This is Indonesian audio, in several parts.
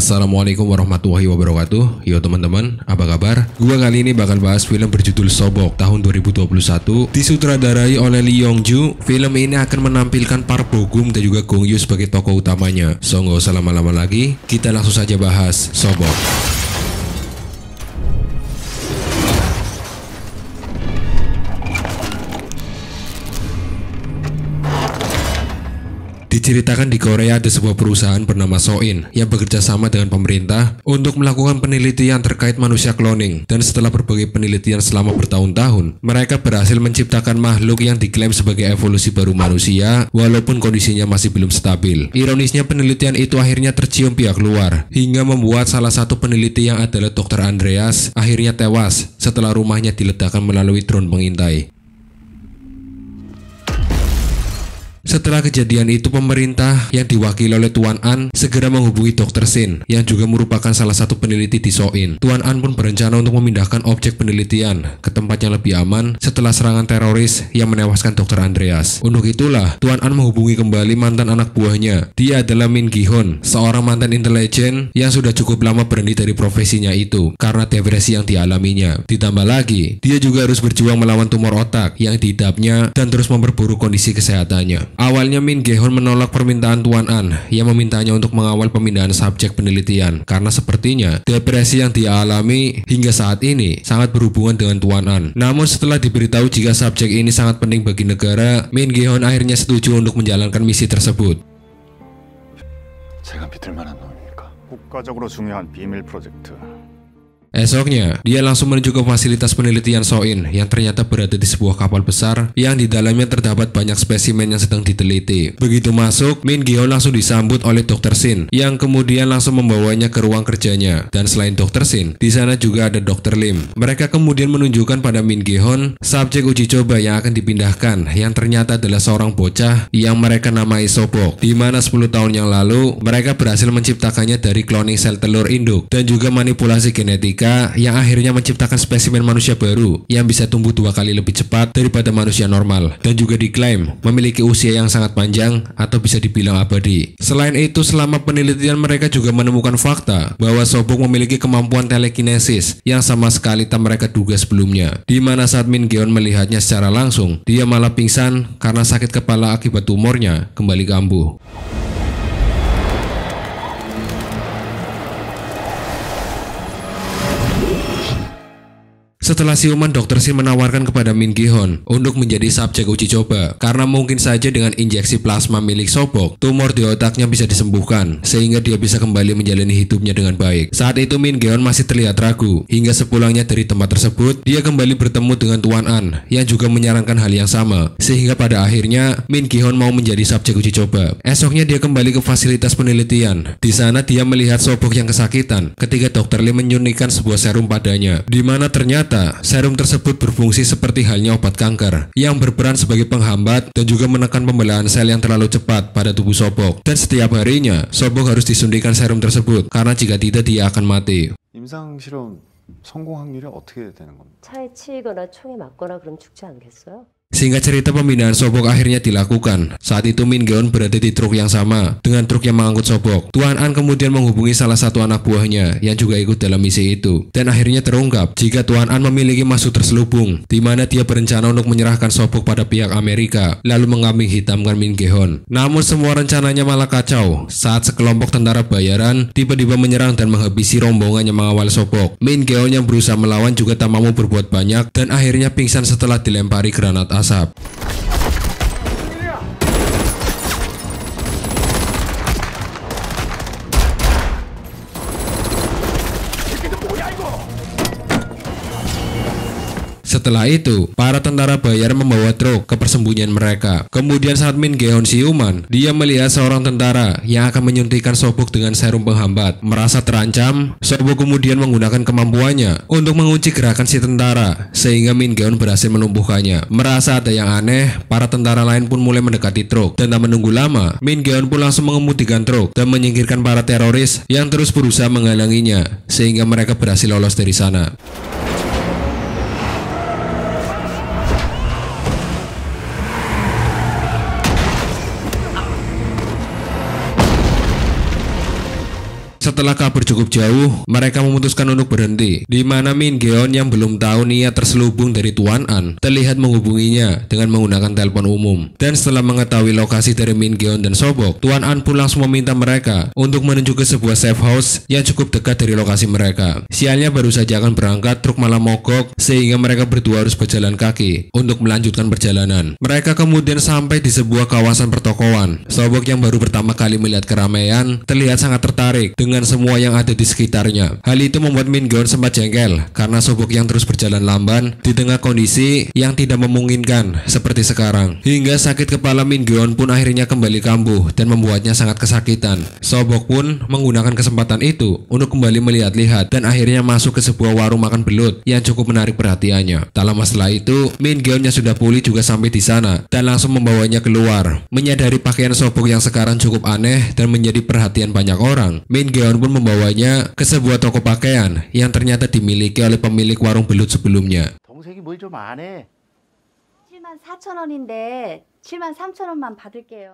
Assalamualaikum warahmatullahi wabarakatuh Yo teman-teman, apa kabar? Gua kali ini bakal bahas film berjudul Sobok tahun 2021 Disutradarai oleh Lee Yong Ju Film ini akan menampilkan Park Bo Gum dan juga Gong Yoo sebagai tokoh utamanya So nggak usah lama-lama lagi, kita langsung saja bahas Sobok diceritakan di Korea ada sebuah perusahaan bernama Soin yang bekerja sama dengan pemerintah untuk melakukan penelitian terkait manusia cloning dan setelah berbagai penelitian selama bertahun-tahun, mereka berhasil menciptakan makhluk yang diklaim sebagai evolusi baru manusia walaupun kondisinya masih belum stabil. Ironisnya penelitian itu akhirnya tercium pihak luar hingga membuat salah satu peneliti yang adalah Dr. Andreas akhirnya tewas setelah rumahnya diledakkan melalui drone pengintai. Setelah kejadian itu, pemerintah yang diwakili oleh Tuan An segera menghubungi Dr. Sin yang juga merupakan salah satu peneliti di Soin. Tuan An pun berencana untuk memindahkan objek penelitian ke tempat yang lebih aman setelah serangan teroris yang menewaskan Dr. Andreas. Untuk itulah, Tuan An menghubungi kembali mantan anak buahnya. Dia adalah Min Gihon, seorang mantan intelijen yang sudah cukup lama berhenti dari profesinya itu karena depresi yang dialaminya. Ditambah lagi, dia juga harus berjuang melawan tumor otak yang didapnya dan terus memperburuk kondisi kesehatannya. Awalnya Min Gehon menolak permintaan Tuan An yang memintanya untuk mengawal pemindahan subjek penelitian karena sepertinya depresi yang dialami hingga saat ini sangat berhubungan dengan Tuan An. Namun setelah diberitahu jika subjek ini sangat penting bagi negara, Min Gehon akhirnya setuju untuk menjalankan misi tersebut. Saya Esoknya, dia langsung menuju ke fasilitas penelitian Soin yang ternyata berada di sebuah kapal besar yang di dalamnya terdapat banyak spesimen yang sedang diteliti. Begitu masuk, Min Gyo langsung disambut oleh Dr. Sin yang kemudian langsung membawanya ke ruang kerjanya. Dan selain Dr. Sin, di sana juga ada Dr. Lim. Mereka kemudian menunjukkan pada Min Gihon subjek uji coba yang akan dipindahkan yang ternyata adalah seorang bocah yang mereka namai Sobok. Di mana 10 tahun yang lalu, mereka berhasil menciptakannya dari cloning sel telur induk dan juga manipulasi genetik genetika yang akhirnya menciptakan spesimen manusia baru yang bisa tumbuh dua kali lebih cepat daripada manusia normal dan juga diklaim memiliki usia yang sangat panjang atau bisa dibilang abadi. Selain itu, selama penelitian mereka juga menemukan fakta bahwa Sobong memiliki kemampuan telekinesis yang sama sekali tak mereka duga sebelumnya, di mana saat Min Geon melihatnya secara langsung, dia malah pingsan karena sakit kepala akibat tumornya kembali kambuh. Setelah siuman, dokter Sin menawarkan kepada Min Gihon untuk menjadi subjek uji coba karena mungkin saja dengan injeksi plasma milik Sobok, tumor di otaknya bisa disembuhkan sehingga dia bisa kembali menjalani hidupnya dengan baik. Saat itu Min Gihon masih terlihat ragu. Hingga sepulangnya dari tempat tersebut, dia kembali bertemu dengan Tuan An yang juga menyarankan hal yang sama. Sehingga pada akhirnya Min Gihon mau menjadi subjek uji coba. Esoknya dia kembali ke fasilitas penelitian. Di sana dia melihat Sobok yang kesakitan ketika dokter Lee menyunikan sebuah serum padanya, di mana ternyata ternyata serum tersebut berfungsi seperti halnya obat kanker yang berperan sebagai penghambat dan juga menekan pembelahan sel yang terlalu cepat pada tubuh Sobok. Dan setiap harinya, Sobok harus disuntikan serum tersebut karena jika tidak dia akan mati. 성공 확률이 어떻게 되는 겁니까? 차에 치거나 총에 맞거나 sehingga cerita pemindahan Sobok akhirnya dilakukan. Saat itu Min Geon berada di truk yang sama dengan truk yang mengangkut Sobok. Tuan An kemudian menghubungi salah satu anak buahnya yang juga ikut dalam misi itu. Dan akhirnya terungkap jika Tuan An memiliki maksud terselubung di mana dia berencana untuk menyerahkan Sobok pada pihak Amerika lalu mengambing hitamkan Min Geon. Namun semua rencananya malah kacau saat sekelompok tentara bayaran tiba-tiba menyerang dan menghabisi rombongan yang mengawal Sobok. Min Geon yang berusaha melawan juga tak mampu berbuat banyak dan akhirnya pingsan setelah dilempari granat asap. ทศัพท์ Setelah itu, para tentara Bayar membawa truk ke persembunyian mereka. Kemudian saat Min Geon siuman, dia melihat seorang tentara yang akan menyuntikkan Sobuk dengan serum penghambat. Merasa terancam, Sobuk kemudian menggunakan kemampuannya untuk mengunci gerakan si tentara sehingga Min Geon berhasil melumpuhkannya. Merasa ada yang aneh, para tentara lain pun mulai mendekati truk. Dan tak menunggu lama, Min Geon pun langsung mengemudikan truk dan menyingkirkan para teroris yang terus berusaha menghalanginya sehingga mereka berhasil lolos dari sana. setelah kabur cukup jauh, mereka memutuskan untuk berhenti, di mana Min Geon yang belum tahu niat terselubung dari Tuan An terlihat menghubunginya dengan menggunakan telepon umum. Dan setelah mengetahui lokasi dari Min Geon dan Sobok, Tuan An pun langsung meminta mereka untuk menuju ke sebuah safe house yang cukup dekat dari lokasi mereka. Sialnya baru saja akan berangkat, truk malam mogok sehingga mereka berdua harus berjalan kaki untuk melanjutkan perjalanan. Mereka kemudian sampai di sebuah kawasan pertokoan. Sobok yang baru pertama kali melihat keramaian terlihat sangat tertarik dengan dengan semua yang ada di sekitarnya. Hal itu membuat Min Gyeon sempat jengkel karena sobok yang terus berjalan lamban di tengah kondisi yang tidak memungkinkan seperti sekarang. Hingga sakit kepala Min Gyeon pun akhirnya kembali kambuh dan membuatnya sangat kesakitan. Sobok pun menggunakan kesempatan itu untuk kembali melihat-lihat dan akhirnya masuk ke sebuah warung makan belut yang cukup menarik perhatiannya. Tak lama setelah itu, Min yang sudah pulih juga sampai di sana dan langsung membawanya keluar. Menyadari pakaian sobok yang sekarang cukup aneh dan menjadi perhatian banyak orang, Min Gyeon. Daun pun membawanya ke sebuah toko pakaian yang ternyata dimiliki oleh pemilik warung belut sebelumnya. 동생이 뭘좀 원인데 7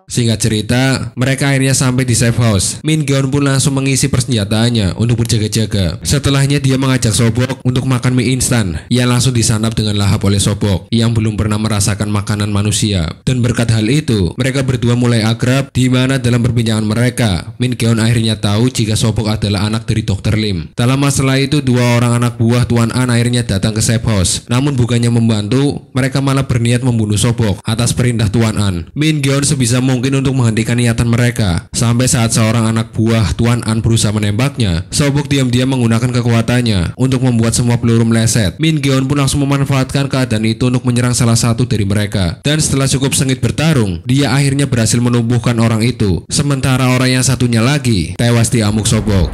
Singkat cerita, mereka akhirnya sampai di safe house. Min Geon pun langsung mengisi persenjataannya untuk berjaga-jaga. Setelahnya dia mengajak Sobok untuk makan mie instan yang langsung disantap dengan lahap oleh Sobok yang belum pernah merasakan makanan manusia. Dan berkat hal itu, mereka berdua mulai akrab di mana dalam perbincangan mereka, Min Geon akhirnya tahu jika Sobok adalah anak dari Dr. Lim. Dalam masalah itu, dua orang anak buah Tuan An akhirnya datang ke safe house. Namun bukannya membantu, mereka malah berniat membunuh Sobok atas perintah Tuan Tuan An. Min Geon sebisa mungkin untuk menghentikan niatan mereka. Sampai saat seorang anak buah Tuan An berusaha menembaknya, Sobok diam-diam menggunakan kekuatannya untuk membuat semua peluru meleset. Min Geon pun langsung memanfaatkan keadaan itu untuk menyerang salah satu dari mereka. Dan setelah cukup sengit bertarung, dia akhirnya berhasil menumbuhkan orang itu. Sementara orang yang satunya lagi tewas di amuk Sobok.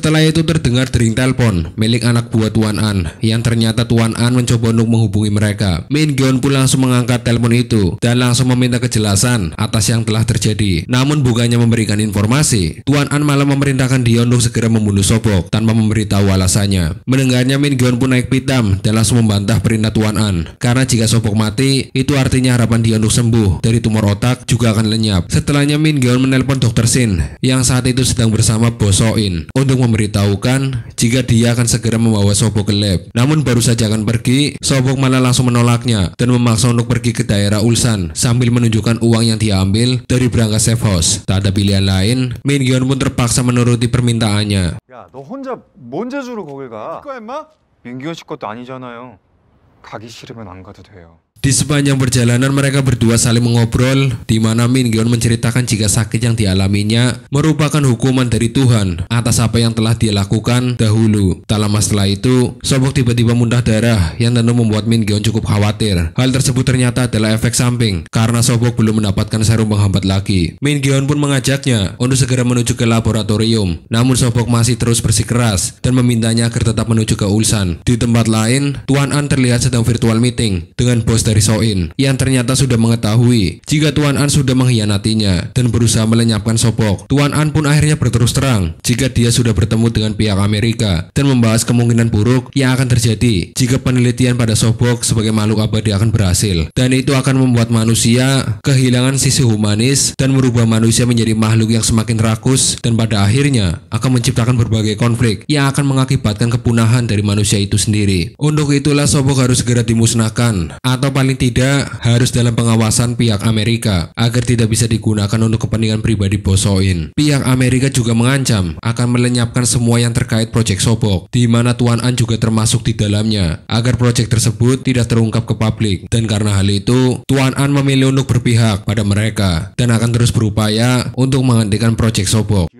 Setelah itu terdengar dering telepon milik anak buah Tuan An yang ternyata Tuan An mencoba untuk menghubungi mereka. Min Gyeon pun langsung mengangkat telepon itu dan langsung meminta kejelasan atas yang telah terjadi. Namun bukannya memberikan informasi, Tuan An malah memerintahkan dia untuk segera membunuh Sobok tanpa memberitahu alasannya. Mendengarnya Min Gyeon pun naik pitam dan langsung membantah perintah Tuan An karena jika Sobok mati itu artinya harapan dia untuk sembuh dari tumor otak juga akan lenyap. Setelahnya Min Gyeon menelpon Dokter Sin yang saat itu sedang bersama Bosoin untuk memberitahukan jika dia akan segera membawa Sobok ke lab. Namun baru saja akan pergi, Sobok malah langsung menolaknya dan memaksa untuk pergi ke daerah Ulsan sambil menunjukkan uang yang dia ambil dari berangkat safe house. Tak ada pilihan lain, Min Gyeon pun terpaksa menuruti permintaannya. Ya, 너 혼자 뭔 제주로 거길 가? 그니까 임마? 민규현 씨 것도 아니잖아요. 가기 싫으면 안 가도 돼요. Di sepanjang perjalanan mereka berdua saling mengobrol di mana Min Gyeon menceritakan jika sakit yang dialaminya merupakan hukuman dari Tuhan atas apa yang telah dia lakukan dahulu. Tak lama setelah itu, Sobok tiba-tiba muntah darah yang tentu membuat Min Gyeon cukup khawatir. Hal tersebut ternyata adalah efek samping karena Sobok belum mendapatkan serum penghambat lagi. Min Gyeon pun mengajaknya untuk segera menuju ke laboratorium. Namun Sobok masih terus bersikeras dan memintanya agar tetap menuju ke Ulsan. Di tempat lain, Tuan An terlihat sedang virtual meeting dengan bos dari Soin yang ternyata sudah mengetahui jika Tuan An sudah mengkhianatinya dan berusaha melenyapkan Sopok. Tuan An pun akhirnya berterus terang jika dia sudah bertemu dengan pihak Amerika dan membahas kemungkinan buruk yang akan terjadi jika penelitian pada Sopok sebagai makhluk abadi akan berhasil dan itu akan membuat manusia kehilangan sisi humanis dan merubah manusia menjadi makhluk yang semakin rakus dan pada akhirnya akan menciptakan berbagai konflik yang akan mengakibatkan kepunahan dari manusia itu sendiri. Untuk itulah Sopok harus segera dimusnahkan atau paling tidak harus dalam pengawasan pihak Amerika agar tidak bisa digunakan untuk kepentingan pribadi Bosoin. Pihak Amerika juga mengancam akan melenyapkan semua yang terkait proyek Sobok, di mana Tuan An juga termasuk di dalamnya, agar proyek tersebut tidak terungkap ke publik. Dan karena hal itu, Tuan An memilih untuk berpihak pada mereka dan akan terus berupaya untuk menghentikan proyek Sobok.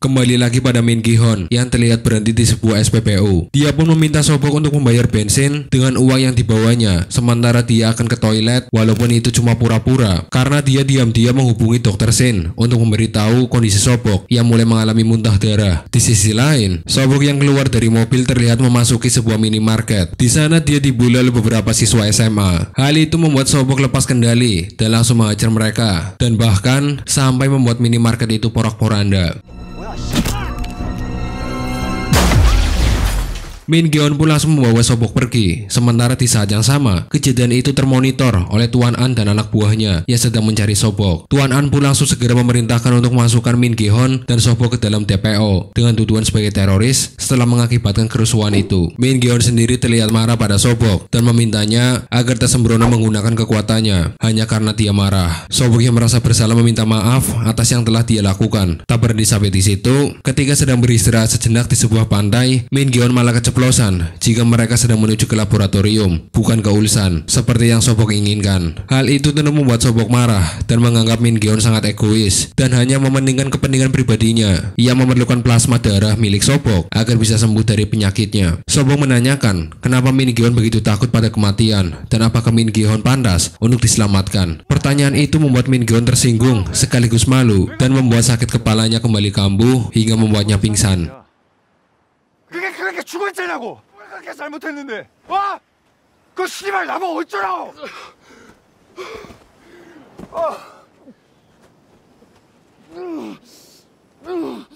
Kembali lagi pada Min Gihon yang terlihat berhenti di sebuah SPBU. Dia pun meminta Sobok untuk membayar bensin dengan uang yang dibawanya, sementara dia akan ke toilet walaupun itu cuma pura-pura karena dia diam-diam menghubungi dokter Sen untuk memberitahu kondisi Sobok yang mulai mengalami muntah darah. Di sisi lain, Sobok yang keluar dari mobil terlihat memasuki sebuah minimarket. Di sana dia dibully oleh beberapa siswa SMA. Hal itu membuat Sobok lepas kendali dan langsung menghajar mereka dan bahkan sampai membuat minimarket itu porak-poranda. Well, Min Geon pun langsung membawa Sobok pergi. Sementara di saat yang sama, kejadian itu termonitor oleh Tuan An dan anak buahnya yang sedang mencari Sobok. Tuan An pun langsung segera memerintahkan untuk memasukkan Min Geon dan Sobok ke dalam DPO dengan tuduhan sebagai teroris setelah mengakibatkan kerusuhan itu. Min Geon sendiri terlihat marah pada Sobok dan memintanya agar tak sembrono menggunakan kekuatannya hanya karena dia marah. Sobok yang merasa bersalah meminta maaf atas yang telah dia lakukan. Tak berhenti sampai di situ, ketika sedang beristirahat sejenak di sebuah pantai, Min Geon malah keceplosan keceplosan jika mereka sedang menuju ke laboratorium, bukan ke Ulsan, seperti yang Sobok inginkan. Hal itu tentu membuat Sobok marah dan menganggap Min Geon sangat egois dan hanya mementingkan kepentingan pribadinya. Ia memerlukan plasma darah milik Sobok agar bisa sembuh dari penyakitnya. Sobok menanyakan kenapa Min Geon begitu takut pada kematian dan apakah Min Geon pantas untuk diselamatkan. Pertanyaan itu membuat Min Geon tersinggung sekaligus malu dan membuat sakit kepalanya kembali kambuh hingga membuatnya pingsan. 죽었잖냐고! 그렇게 잘못했는데! 와! 그 씨발 나보고 어쩌라고! 아. 음. 음.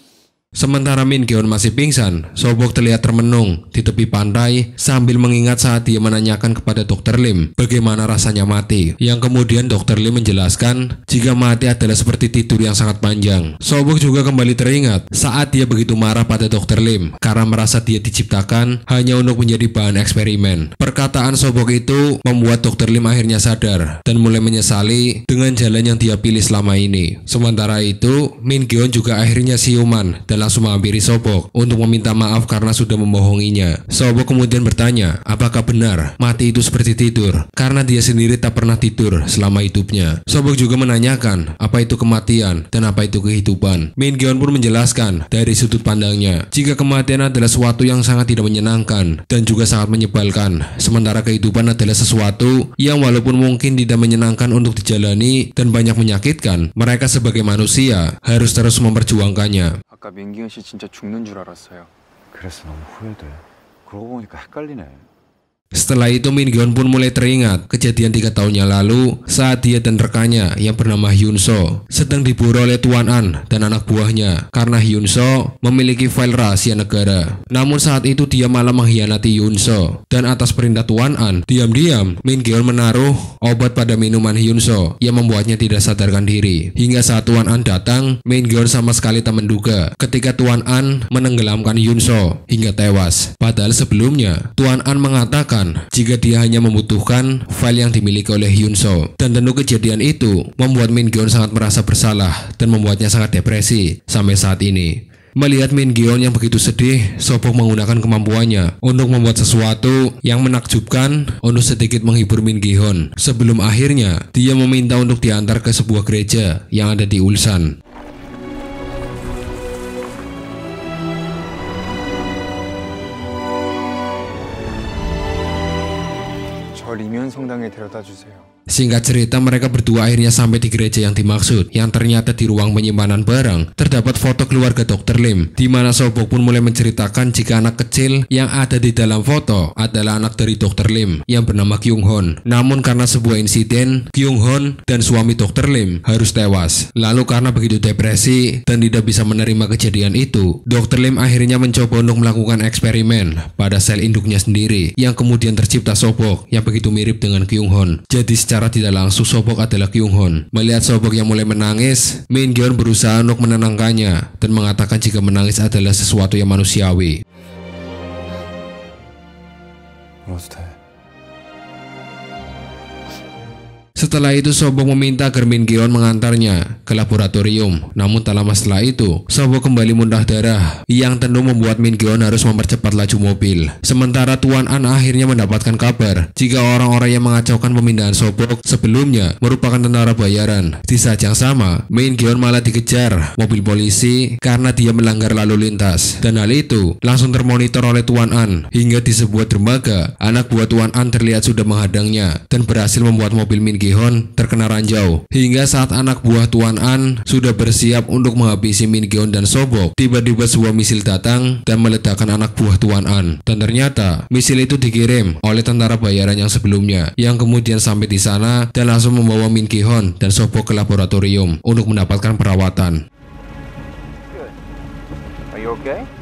Sementara Min Geon masih pingsan, Sobok terlihat termenung di tepi pantai sambil mengingat saat dia menanyakan kepada Dokter Lim bagaimana rasanya mati. Yang kemudian Dokter Lim menjelaskan jika mati adalah seperti tidur yang sangat panjang. Sobok juga kembali teringat saat dia begitu marah pada Dokter Lim karena merasa dia diciptakan hanya untuk menjadi bahan eksperimen. Perkataan Sobok itu membuat Dokter Lim akhirnya sadar dan mulai menyesali dengan jalan yang dia pilih selama ini. Sementara itu, Min Geon juga akhirnya siuman dalam langsung menghampiri Sobok untuk meminta maaf karena sudah membohonginya. Sobok kemudian bertanya, apakah benar mati itu seperti tidur? Karena dia sendiri tak pernah tidur selama hidupnya. Sobok juga menanyakan, apa itu kematian dan apa itu kehidupan. Min Geon pun menjelaskan dari sudut pandangnya, jika kematian adalah sesuatu yang sangat tidak menyenangkan dan juga sangat menyebalkan, sementara kehidupan adalah sesuatu yang walaupun mungkin tidak menyenangkan untuk dijalani dan banyak menyakitkan, mereka sebagai manusia harus terus memperjuangkannya. 아까 민기현 씨 진짜 죽는 줄 알았어요. 그래서 너무 후회돼. 그러고 보니까 헷갈리네. Setelah itu Min Gyeon pun mulai teringat kejadian tiga tahunnya lalu saat dia dan rekannya yang bernama Hyun So sedang diburu oleh Tuan An dan anak buahnya karena Hyun So memiliki file rahasia negara. Namun saat itu dia malah mengkhianati Hyun So dan atas perintah Tuan An diam-diam Min Gyeon menaruh obat pada minuman Hyun So yang membuatnya tidak sadarkan diri. Hingga saat Tuan An datang, Min Gyeon sama sekali tak menduga ketika Tuan An menenggelamkan Hyun So hingga tewas. Padahal sebelumnya Tuan An mengatakan jika dia hanya membutuhkan file yang dimiliki oleh Hyunso. Dan tentu kejadian itu membuat Min Gyeon sangat merasa bersalah dan membuatnya sangat depresi sampai saat ini. Melihat Min Gyeon yang begitu sedih, Sobok menggunakan kemampuannya untuk membuat sesuatu yang menakjubkan untuk sedikit menghibur Min Gyeon. Sebelum akhirnya, dia meminta untuk diantar ke sebuah gereja yang ada di Ulsan. 데려다 주세요. Singkat cerita mereka berdua akhirnya sampai di gereja yang dimaksud Yang ternyata di ruang penyimpanan barang Terdapat foto keluarga Dr. Lim di mana Sobok pun mulai menceritakan jika anak kecil yang ada di dalam foto adalah anak dari Dr. Lim yang bernama Kyung Hon Namun karena sebuah insiden, Kyung Hon dan suami Dr. Lim harus tewas Lalu karena begitu depresi dan tidak bisa menerima kejadian itu Dr. Lim akhirnya mencoba untuk melakukan eksperimen pada sel induknya sendiri Yang kemudian tercipta Sobok yang begitu mirip dengan Kyung Kyung Hon. Jadi secara tidak langsung Sobok adalah Kyung Hon. Melihat Sobok yang mulai menangis, Min Gyeon berusaha untuk menenangkannya dan mengatakan jika menangis adalah sesuatu yang manusiawi. Rostel. Setelah itu Sobok meminta Germin Gion mengantarnya ke laboratorium. Namun tak lama setelah itu, Sobok kembali muntah darah yang tentu membuat Min Gion harus mempercepat laju mobil. Sementara Tuan An akhirnya mendapatkan kabar jika orang-orang yang mengacaukan pemindahan Sobok sebelumnya merupakan tentara bayaran. Di saat yang sama, Min Gion malah dikejar mobil polisi karena dia melanggar lalu lintas. Dan hal itu langsung termonitor oleh Tuan An hingga di sebuah dermaga, anak buah Tuan An terlihat sudah menghadangnya dan berhasil membuat mobil Min Gion Gihon terkena ranjau. Hingga saat anak buah Tuan An sudah bersiap untuk menghabisi Min Gihon dan Sobok, tiba-tiba sebuah misil datang dan meledakkan anak buah Tuan An. Dan ternyata misil itu dikirim oleh tentara bayaran yang sebelumnya, yang kemudian sampai di sana dan langsung membawa Min Gihon dan Sobok ke laboratorium untuk mendapatkan perawatan. Good. Are you okay?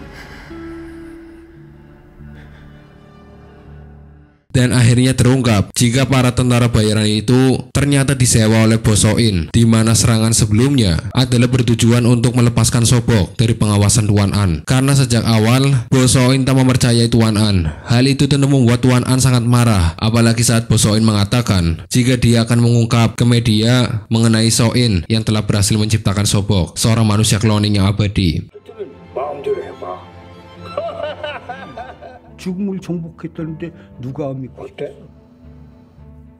dan akhirnya terungkap jika para tentara bayaran itu ternyata disewa oleh Bosoin di mana serangan sebelumnya adalah bertujuan untuk melepaskan Sobok dari pengawasan Tuan An karena sejak awal Bosoin tak mempercayai Tuan An hal itu tentu membuat Tuan An sangat marah apalagi saat Bosoin mengatakan jika dia akan mengungkap ke media mengenai Soin yang telah berhasil menciptakan Sobok seorang manusia cloning yang abadi 죽음을 정복했다는데 누가 믿고 그때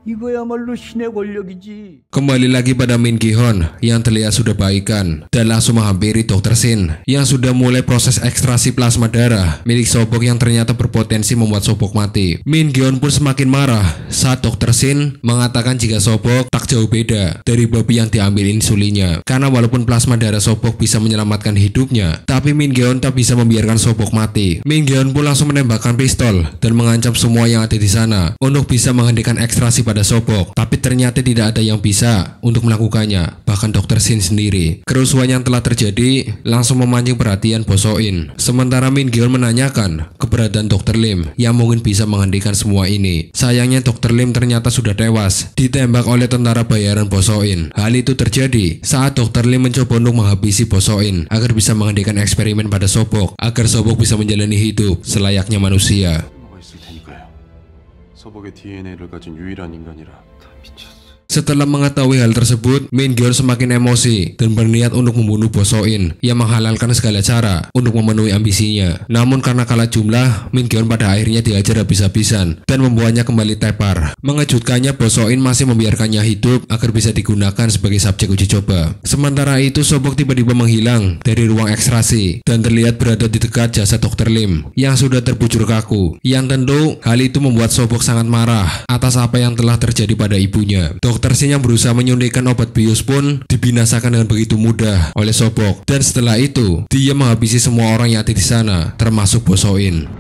이거야말로 신의 권력이지. Kembali lagi pada Min Gihon yang terlihat sudah baikan dan langsung menghampiri Dokter Sin yang sudah mulai proses ekstrasi plasma darah milik Sobok yang ternyata berpotensi membuat Sobok mati. Min Gihon pun semakin marah saat Dokter Sin mengatakan jika Sobok tak jauh beda dari babi yang diambil insulinnya. Karena walaupun plasma darah Sobok bisa menyelamatkan hidupnya, tapi Min Gihon tak bisa membiarkan Sobok mati. Min Gihon pun langsung menembakkan pistol dan mengancam semua yang ada di sana untuk bisa menghentikan ekstrasi kepada Sobok, tapi ternyata tidak ada yang bisa untuk melakukannya, bahkan dokter Sin sendiri. Kerusuhan yang telah terjadi langsung memancing perhatian Bosoin. Sementara Min gil menanyakan keberadaan dokter Lim yang mungkin bisa menghentikan semua ini. Sayangnya dokter Lim ternyata sudah tewas, ditembak oleh tentara bayaran Bosoin. Hal itu terjadi saat dokter Lim mencoba untuk menghabisi Bosoin agar bisa menghentikan eksperimen pada Sobok, agar Sobok bisa menjalani hidup selayaknya manusia. 서복의 DNA를 가진 유일한 인간이라 다 미쳤어. Setelah mengetahui hal tersebut, Min Gyeon semakin emosi dan berniat untuk membunuh Bosoin Ia menghalalkan segala cara untuk memenuhi ambisinya. Namun karena kalah jumlah, Min Gyeon pada akhirnya diajar habis-habisan dan membuatnya kembali tepar. Mengejutkannya Bosoin masih membiarkannya hidup agar bisa digunakan sebagai subjek uji coba. Sementara itu Sobok tiba-tiba menghilang dari ruang ekstrasi dan terlihat berada di dekat jasa Dokter Lim yang sudah terbujur kaku. Yang tentu hal itu membuat Sobok sangat marah atas apa yang telah terjadi pada ibunya. Dr. Dokter Sin yang berusaha menyuntikkan obat bius pun dibinasakan dengan begitu mudah oleh Sobok. Dan setelah itu, dia menghabisi semua orang yang ada di sana, termasuk Bosoin.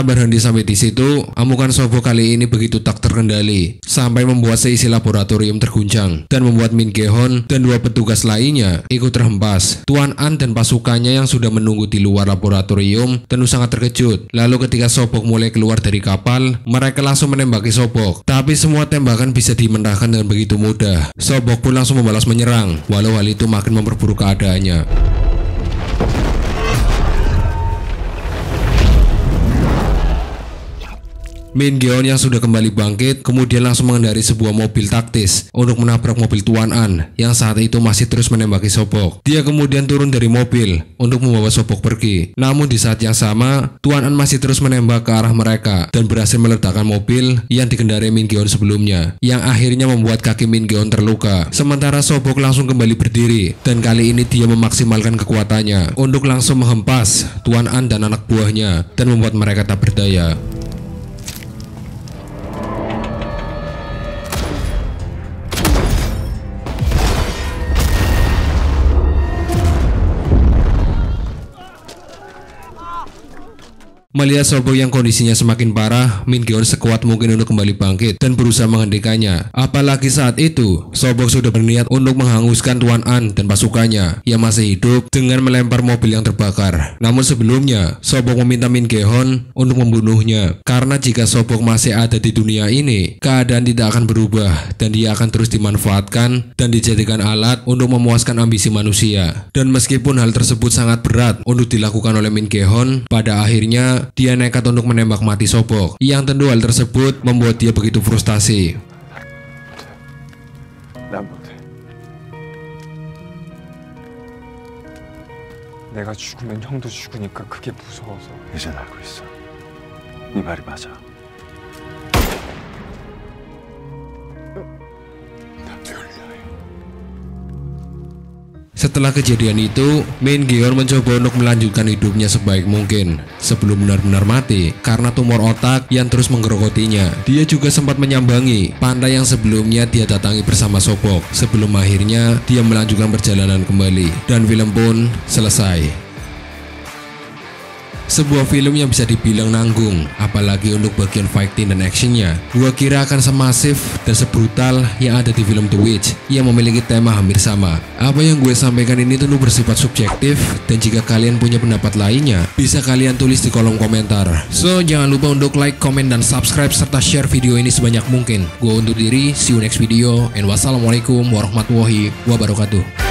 Tak berhenti sampai di situ, amukan Sobo kali ini begitu tak terkendali, sampai membuat seisi laboratorium terguncang, dan membuat Min Gehon dan dua petugas lainnya ikut terhempas. Tuan An dan pasukannya yang sudah menunggu di luar laboratorium tentu sangat terkejut. Lalu ketika Sobok mulai keluar dari kapal, mereka langsung menembaki Sobok. Tapi semua tembakan bisa dimenangkan dengan begitu mudah. Sobok pun langsung membalas menyerang, walau hal itu makin memperburuk keadaannya. Min Geon yang sudah kembali bangkit kemudian langsung mengendari sebuah mobil taktis untuk menabrak mobil Tuan An yang saat itu masih terus menembaki Sobok. Dia kemudian turun dari mobil untuk membawa Sobok pergi. Namun di saat yang sama, Tuan An masih terus menembak ke arah mereka dan berhasil meledakkan mobil yang dikendari Min Geon sebelumnya yang akhirnya membuat kaki Min Geon terluka. Sementara Sobok langsung kembali berdiri dan kali ini dia memaksimalkan kekuatannya untuk langsung menghempas Tuan An dan anak buahnya dan membuat mereka tak berdaya. Melihat Solbo yang kondisinya semakin parah, Min Geon sekuat mungkin untuk kembali bangkit dan berusaha menghentikannya. Apalagi saat itu, Solbo sudah berniat untuk menghanguskan Tuan An dan pasukannya yang masih hidup dengan melempar mobil yang terbakar. Namun sebelumnya, Solbo meminta Min Geon untuk membunuhnya karena jika Solbo masih ada di dunia ini, keadaan tidak akan berubah dan dia akan terus dimanfaatkan dan dijadikan alat untuk memuaskan ambisi manusia. Dan meskipun hal tersebut sangat berat untuk dilakukan oleh Min Geon, pada akhirnya dia nekat untuk menembak mati Sobok, yang tentu hal tersebut membuat dia begitu frustasi. Setelah kejadian itu, Min Gion mencoba untuk melanjutkan hidupnya sebaik mungkin sebelum benar-benar mati karena tumor otak yang terus menggerogotinya. Dia juga sempat menyambangi pantai yang sebelumnya dia datangi bersama Sobok sebelum akhirnya dia melanjutkan perjalanan kembali dan film pun selesai sebuah film yang bisa dibilang nanggung, apalagi untuk bagian fighting dan actionnya. gue kira akan semasif dan sebrutal yang ada di film The Witch, yang memiliki tema hampir sama. Apa yang gue sampaikan ini tentu bersifat subjektif, dan jika kalian punya pendapat lainnya, bisa kalian tulis di kolom komentar. So, jangan lupa untuk like, comment, dan subscribe, serta share video ini sebanyak mungkin. Gue untuk diri, see you next video, and wassalamualaikum warahmatullahi wabarakatuh.